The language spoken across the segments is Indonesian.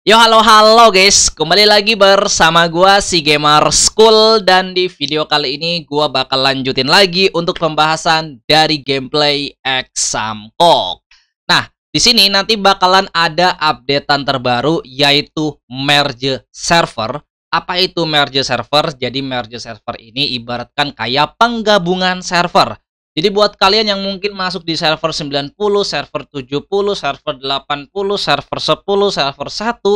Yo halo halo guys, kembali lagi bersama gua si Gamer School dan di video kali ini gua bakal lanjutin lagi untuk pembahasan dari gameplay X Nah, di sini nanti bakalan ada updatean terbaru yaitu merge server. Apa itu merge server? Jadi merge server ini ibaratkan kayak penggabungan server. Jadi buat kalian yang mungkin masuk di server 90, server 70, server 80, server 10, server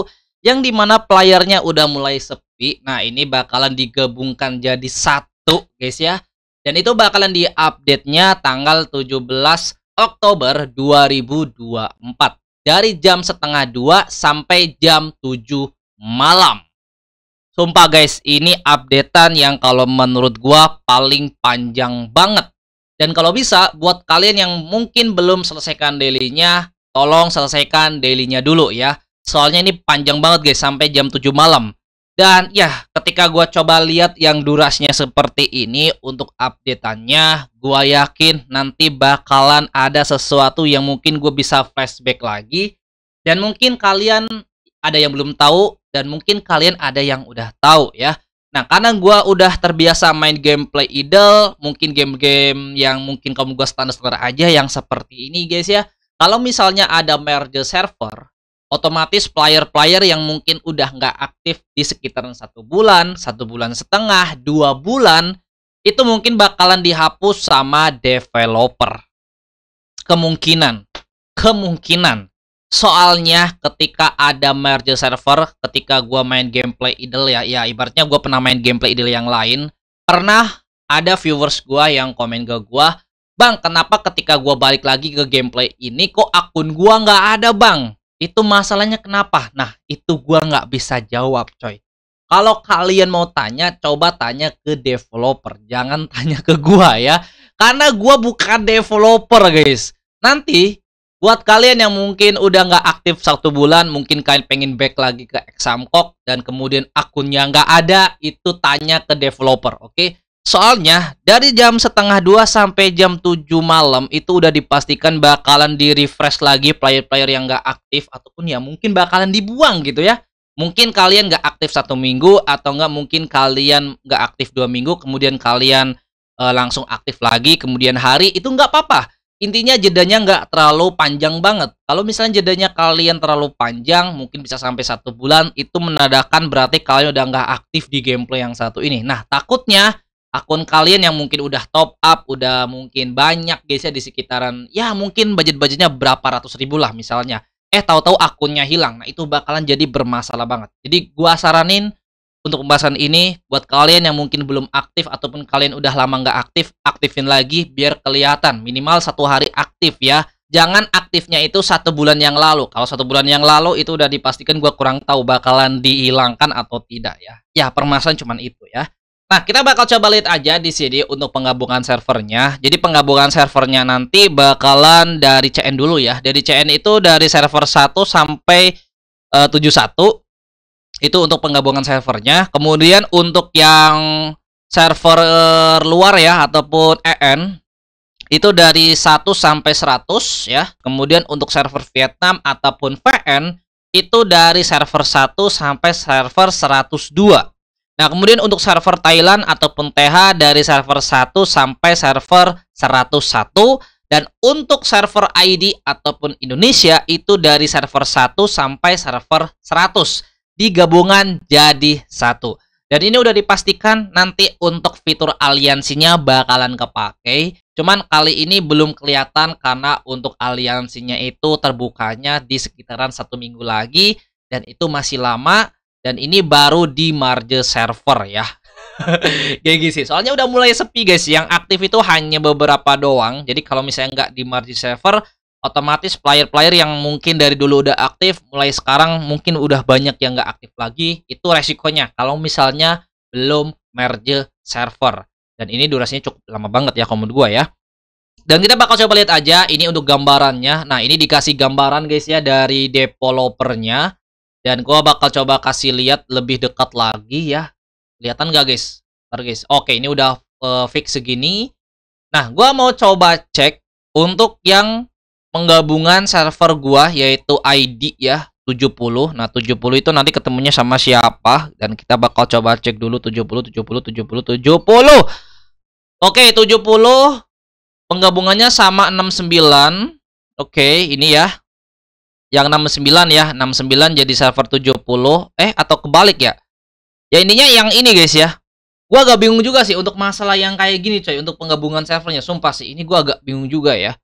1 yang dimana playernya udah mulai sepi. Nah ini bakalan digabungkan jadi satu guys ya. Dan itu bakalan di-update-nya tanggal 17 Oktober 2024. Dari jam setengah dua sampai jam 7 malam. Sumpah guys, ini updatean yang kalau menurut gua paling panjang banget dan kalau bisa, buat kalian yang mungkin belum selesaikan dailynya, tolong selesaikan dailynya dulu ya. Soalnya ini panjang banget guys, sampai jam 7 malam. Dan ya, ketika gue coba lihat yang durasnya seperti ini untuk update updateannya, gue yakin nanti bakalan ada sesuatu yang mungkin gue bisa flashback lagi. Dan mungkin kalian ada yang belum tahu dan mungkin kalian ada yang udah tahu ya. Nah, karena gue udah terbiasa main gameplay idle, mungkin game-game yang mungkin kamu gue standar-standar aja yang seperti ini guys ya. Kalau misalnya ada merge server, otomatis player-player yang mungkin udah nggak aktif di sekitaran satu bulan, satu bulan setengah, dua bulan, itu mungkin bakalan dihapus sama developer. Kemungkinan. Kemungkinan. Soalnya ketika ada merge server, ketika gua main gameplay idle ya, ya ibaratnya gua pernah main gameplay idle yang lain, pernah ada viewers gua yang komen ke gua, "Bang, kenapa ketika gua balik lagi ke gameplay ini kok akun gua nggak ada, Bang?" Itu masalahnya kenapa? Nah, itu gua nggak bisa jawab, coy. Kalau kalian mau tanya, coba tanya ke developer, jangan tanya ke gua ya. Karena gua bukan developer, guys. Nanti Buat kalian yang mungkin udah nggak aktif satu bulan, mungkin kalian pengen back lagi ke Examcock dan kemudian akunnya nggak ada, itu tanya ke developer, oke? Okay? Soalnya dari jam setengah dua sampai jam 7 malam itu udah dipastikan bakalan di refresh lagi player-player yang nggak aktif ataupun ya mungkin bakalan dibuang gitu ya. Mungkin kalian nggak aktif satu minggu atau nggak mungkin kalian nggak aktif dua minggu kemudian kalian e, langsung aktif lagi kemudian hari itu nggak apa-apa intinya jedanya nggak terlalu panjang banget. Kalau misalnya jedanya kalian terlalu panjang, mungkin bisa sampai satu bulan, itu menandakan berarti kalian udah nggak aktif di gameplay yang satu ini. Nah, takutnya akun kalian yang mungkin udah top up, udah mungkin banyak guys ya di sekitaran, ya mungkin budget-budgetnya berapa ratus ribu lah misalnya. Eh, tahu-tahu akunnya hilang. Nah, itu bakalan jadi bermasalah banget. Jadi, gua saranin untuk pembahasan ini buat kalian yang mungkin belum aktif ataupun kalian udah lama nggak aktif aktifin lagi biar kelihatan minimal satu hari aktif ya jangan aktifnya itu satu bulan yang lalu kalau satu bulan yang lalu itu udah dipastikan gue kurang tahu bakalan dihilangkan atau tidak ya ya permasalahan cuman itu ya Nah, kita bakal coba lihat aja di sini untuk penggabungan servernya. Jadi penggabungan servernya nanti bakalan dari CN dulu ya. Dari CN itu dari server 1 sampai eh, uh, 71 itu untuk penggabungan servernya kemudian untuk yang server eh, luar ya ataupun EN itu dari 1 sampai 100 ya kemudian untuk server Vietnam ataupun VN itu dari server 1 sampai server 102 Nah, kemudian untuk server Thailand ataupun TH dari server 1 sampai server 101 dan untuk server ID ataupun Indonesia itu dari server 1 sampai server 100 digabungan jadi satu. Dan ini udah dipastikan nanti untuk fitur aliansinya bakalan kepake. Cuman kali ini belum kelihatan karena untuk aliansinya itu terbukanya di sekitaran satu minggu lagi. Dan itu masih lama. Dan ini baru di marge server ya. Kayak gini gitu sih. Soalnya udah mulai sepi guys. Yang aktif itu hanya beberapa doang. Jadi kalau misalnya nggak di marge server otomatis player-player yang mungkin dari dulu udah aktif mulai sekarang mungkin udah banyak yang nggak aktif lagi itu resikonya kalau misalnya belum merge server dan ini durasinya cukup lama banget ya kalau gua ya dan kita bakal coba lihat aja ini untuk gambarannya nah ini dikasih gambaran guys ya dari developernya dan gue bakal coba kasih lihat lebih dekat lagi ya kelihatan nggak guys Bentar guys oke ini udah uh, fix segini nah gue mau coba cek untuk yang penggabungan server gua yaitu ID ya 70. Nah, 70 itu nanti ketemunya sama siapa dan kita bakal coba cek dulu 70 70 70 70. Oke, 70 penggabungannya sama 69. Oke, ini ya. Yang 69 ya, 69 jadi server 70 eh atau kebalik ya. Ya ininya yang ini guys ya. Gua agak bingung juga sih untuk masalah yang kayak gini coy untuk penggabungan servernya. Sumpah sih, ini gua agak bingung juga ya.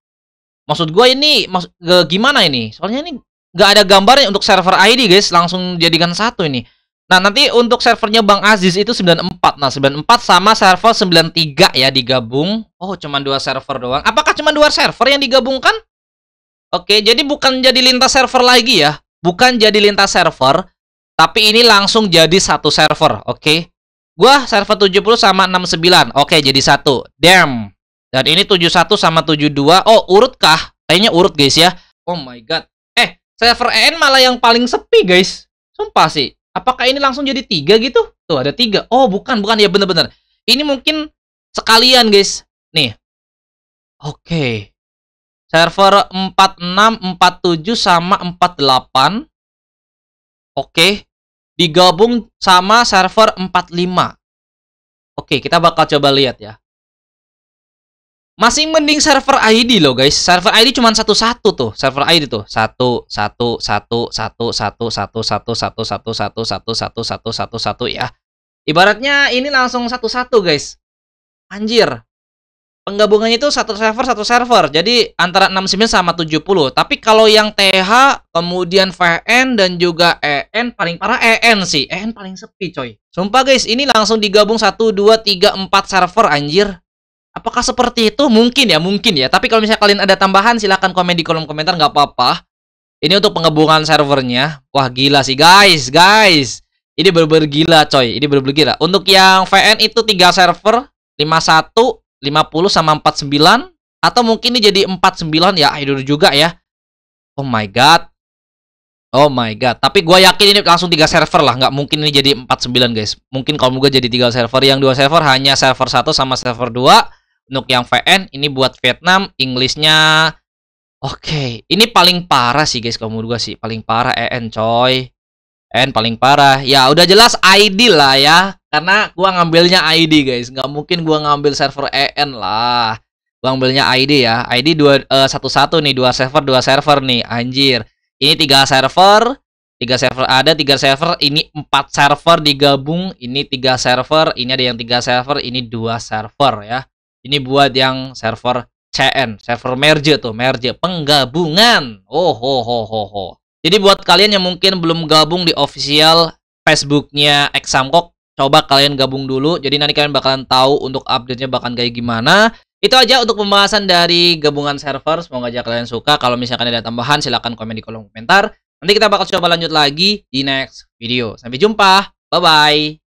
Maksud gue ini maksud, gimana ini? Soalnya ini nggak ada gambarnya untuk server ID guys, langsung jadikan satu ini. Nah, nanti untuk servernya Bang Aziz itu 94. Nah, 94 sama server 93 ya digabung. Oh, cuma dua server doang. Apakah cuma dua server yang digabungkan? Oke, jadi bukan jadi lintas server lagi ya. Bukan jadi lintas server, tapi ini langsung jadi satu server, oke? Gua server 70 sama 69. Oke, jadi satu. Damn. Dan ini 71 sama 72. Oh, urut kah? Kayaknya urut, guys ya. Oh my god. Eh, server EN malah yang paling sepi, guys. Sumpah sih. Apakah ini langsung jadi tiga gitu? Tuh, ada tiga. Oh, bukan, bukan. Ya, bener-bener. Ini mungkin sekalian, guys. Nih. Oke. Okay. Server 46, 47, sama 48. Oke. Okay. Digabung sama server 45. Oke, okay, kita bakal coba lihat ya. Masih mending server ID loh guys. Server ID cuma satu-satu tuh. Server ID tuh. Satu, satu, satu, satu, satu, satu, satu, satu, satu, satu, satu, satu, satu, satu, satu, ya. Ibaratnya ini langsung satu-satu guys. Anjir. Penggabungannya itu satu server, satu server. Jadi antara 69 sama 70. Tapi kalau yang TH, kemudian VN, dan juga EN, paling parah EN sih. EN paling sepi coy. Sumpah guys, ini langsung digabung 1, 2, 3, 4 server anjir. Apakah seperti itu? Mungkin ya, mungkin ya. Tapi kalau misalnya kalian ada tambahan, silahkan komen di kolom komentar, nggak apa-apa. Ini untuk pengebungan servernya. Wah, gila sih, guys, guys. Ini bener-bener gila, coy. Ini bener-bener gila. Untuk yang VN itu tiga server, 51, 50, sama 49. Atau mungkin ini jadi 49 ya, hidup juga ya. Oh my God. Oh my God. Tapi gue yakin ini langsung tiga server lah. Nggak mungkin ini jadi 49, guys. Mungkin kalau gue jadi tiga server. Yang dua server hanya server 1 sama server 2 Nuk yang VN ini buat Vietnam, Inggrisnya oke. Okay. Ini paling parah sih guys kamu juga sih, paling parah EN coy. EN paling parah. Ya udah jelas ID lah ya, karena gua ngambilnya ID guys. nggak mungkin gua ngambil server EN lah. Gua ambilnya ID ya. ID dua uh, satu-satu nih, dua server, dua server nih, anjir. Ini tiga server, tiga server ada tiga server ini empat server digabung ini tiga server ini ada yang tiga server ini dua server ya ini buat yang server CN, server merge tuh, merge penggabungan. Oh ho ho ho ho. Jadi buat kalian yang mungkin belum gabung di official Facebooknya Examkok, coba kalian gabung dulu. Jadi nanti kalian bakalan tahu untuk update-nya bakalan kayak gimana. Itu aja untuk pembahasan dari gabungan server. Semoga aja kalian suka. Kalau misalkan ada tambahan, silahkan komen di kolom komentar. Nanti kita bakal coba lanjut lagi di next video. Sampai jumpa. Bye-bye.